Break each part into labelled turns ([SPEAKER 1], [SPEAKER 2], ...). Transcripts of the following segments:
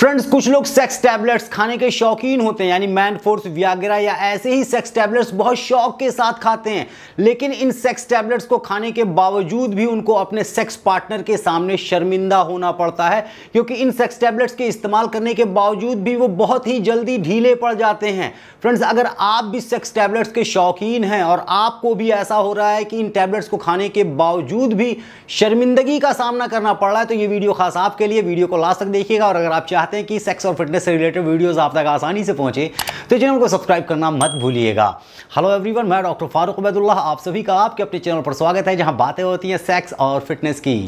[SPEAKER 1] friends कुछ लोग sex tablets खाने के शौकीन होते हैं यानी मैन फोर्स व्याग्रा या ऐसे ही सेक्स टैबलेट्स बहुत शौक के साथ खाते हैं लेकिन इन सेक्स टैबलेट्स को खाने के बावजूद भी उनको अपने सेक्स पार्टनर के सामने शर्मिंदा होना पड़ता है क्योंकि इन सेक्स टैबलेट्स के इस्तेमाल करने के बावजूद भी वो बहुत ही जल्दी ढीले पड़ जाते हैं फ्रेंड्स अगर आप भी सेक्स टैबलेट्स के शौकीन हैं और आपको भी ऐसा हो रहा है कि इन टैबलेट्स को खाने के बावजूद भी शर्मिंदगी का सामना करना पड़ रहा है तो ये वीडियो खास आपके लिए वीडियो को लास्ट तक देखिएगा और अगर आप चाहते चाहते हैं कि सेक्स और फिटनेस से रिलेटेड वीडियोस आप तक आसानी से पहुंचे तो चैनल को सब्सक्राइब करना मत भूलिएगा हेलो एवरीवन मैं डॉक्टर फारूक अबैदुल्ला आप सभी का आपके अपने चैनल पर स्वागत है जहां बातें होती हैं सेक्स और फिटनेस की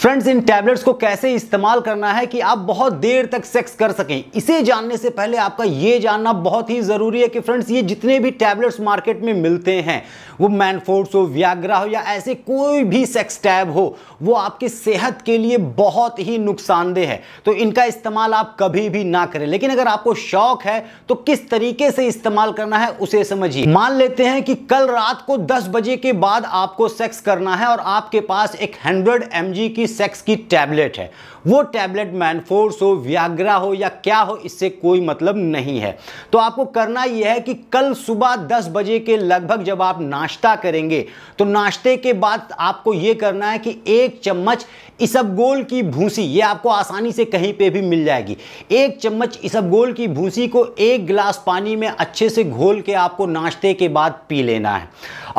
[SPEAKER 1] फ्रेंड्स इन टैबलेट्स को कैसे इस्तेमाल करना है कि आप बहुत देर तक सेक्स कर सकें इसे जानने से पहले आपका ये जानना बहुत ही ज़रूरी है कि फ्रेंड्स ये जितने भी टैबलेट्स मार्केट में मिलते हैं वो मैनफोर्ड्स हो व्याग्रा हो या ऐसे कोई भी सेक्स टैब हो वो आपकी सेहत के लिए बहुत ही नुकसानदेह है तो इनका इस्तेमाल आप कभी भी ना करें लेकिन अगर आपको शौक है तो किस तरीके से इस्तेमाल करना है उसे समझिए मान लेते हैं कि कल रात को दस बजे के बाद आपको सेक्स करना है और आपके पास एक हंड्रेड एम की सेक्स की टैबलेट है वो टैबलेट मैनफोर्स हो व्याग्रा हो या क्या हो इससे कोई मतलब नहीं है तो आपको करना यह है कि कल सुबह 10 बजे के लगभग जब आप नाश्ता करेंगे तो नाश्ते के बाद आपको यह करना है कि एक चम्मच इसबगोल की भूसी ये आपको आसानी से कहीं पे भी मिल जाएगी एक चम्मच इसबगोल की भूसी को एक गिलास पानी में अच्छे से घोल के आपको नाश्ते के बाद पी लेना है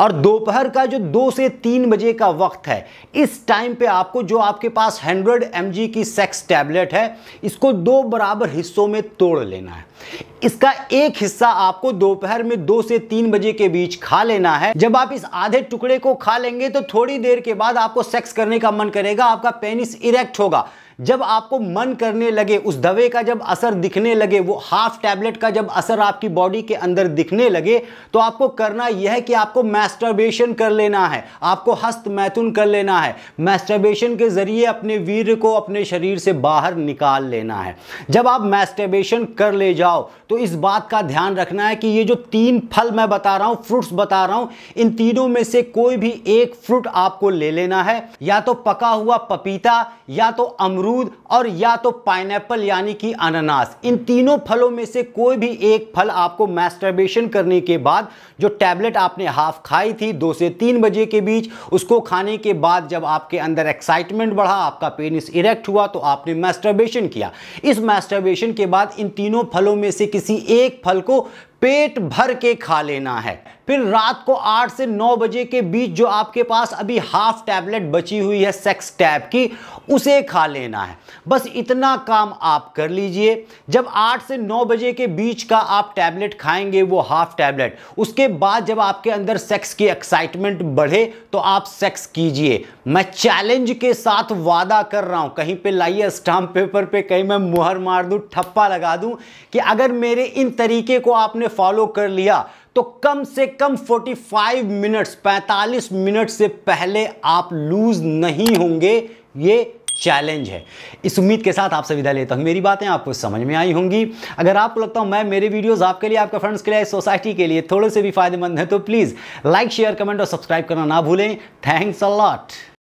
[SPEAKER 1] और दोपहर का जो दो से तीन बजे का वक्त है इस टाइम पे आपको जो आपके पास 100 mg की सेक्स टैबलेट है इसको दो बराबर हिस्सों में तोड़ लेना है इसका एक हिस्सा आपको दोपहर में दो से तीन बजे के बीच खा लेना है जब आप इस आधे टुकड़े को खा लेंगे तो थोड़ी देर के बाद आपको सेक्स करने का मन करेगा आपका पेनिस इरेक्ट होगा जब आपको मन करने लगे उस दवे का जब असर दिखने लगे वो हाफ टैबलेट का जब असर आपकी बॉडी के अंदर दिखने लगे तो आपको करना यह है कि आपको मैस्टरबेशन कर लेना है आपको हस्त मैथुन कर लेना है मैस्टरबेशन के जरिए अपने वीर को अपने शरीर से बाहर निकाल लेना है जब आप मैस्टरबेशन कर ले जाओ तो इस बात का ध्यान रखना है कि ये जो तीन फल मैं बता रहा हूँ फ्रूट्स बता रहा हूँ इन तीनों में से कोई भी एक फ्रूट आपको ले लेना है या तो पका हुआ पपीता या तो अमरूद अमरूद और या तो पाइनएप्पल यानी कि अनानास इन तीनों फलों में से कोई भी एक फल आपको मैस्टरबेशन करने के बाद जो टैबलेट आपने हाफ खाई थी दो से तीन बजे के बीच उसको खाने के बाद जब आपके अंदर एक्साइटमेंट बढ़ा आपका पेनिस इरेक्ट हुआ तो आपने मैस्टरबेशन किया इस मैस्टरबेशन के बाद इन तीनों फलों में से किसी एक फल को पेट भर के खा लेना है फिर रात को 8 से 9 बजे के बीच जो आपके पास अभी हाफ टैबलेट बची हुई है सेक्स टैब की उसे खा लेना है बस इतना काम आप कर लीजिए जब 8 से 9 बजे के बीच का आप टैबलेट खाएंगे वो हाफ टैबलेट उसके बाद जब आपके अंदर सेक्स की एक्साइटमेंट बढ़े तो आप सेक्स कीजिए मैं चैलेंज के साथ वादा कर रहा हूँ कहीं पर लाइए स्टाम्प पेपर पे कहीं मैं मुहर मार दूँ ठप्पा लगा दूँ कि अगर मेरे इन तरीके को आपने फॉलो कर लिया तो कम से कम 45 मिनट्स 45 मिनट से पहले आप लूज नहीं होंगे ये चैलेंज है इस उम्मीद के साथ आपसे विदा लेता हूँ मेरी बातें आपको समझ में आई होंगी अगर आपको लगता हूँ मैं मेरे वीडियोस आपके लिए आपके फ्रेंड्स के लिए सोसाइटी के लिए थोड़े से भी फायदेमंद है तो प्लीज़ लाइक शेयर कमेंट और सब्सक्राइब करना ना भूलें थैंक्स अ लॉट